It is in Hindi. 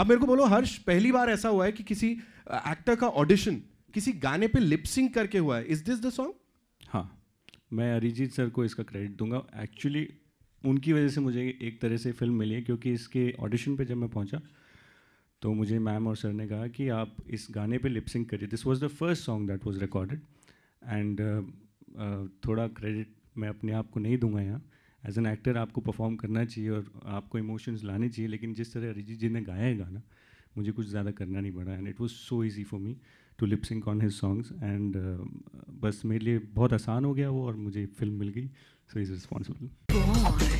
आप मेरे को बोलो हर्ष पहली बार ऐसा हुआ है कि किसी एक्टर का ऑडिशन किसी गाने पे लिपसिंग करके हुआ है इज दिस द सॉन्ग हाँ मैं अरिजीत सर को इसका क्रेडिट दूंगा एक्चुअली उनकी वजह से मुझे एक तरह से फिल्म मिली है क्योंकि इसके ऑडिशन पे जब मैं पहुंचा तो मुझे मैम और सर ने कहा कि आप इस गाने पे लिपसिंग करिए this was the first song that was recorded and थोड़ा क्रेडिट मैं अपने आप को नहीं दूंगा यहाँ एज एन एक्टर आपको परफॉर्म करना चाहिए और आपको इमोशंस लाने चाहिए लेकिन जिस तरह अरिजीत जी ने गाया है गाना मुझे कुछ ज़्यादा करना नहीं पड़ा and it was so easy for me to lip sync on his songs and बस मेरे लिए बहुत आसान हो गया वो और मुझे फिल्म मिल गई सो इज़ रिस्पॉन्सिबल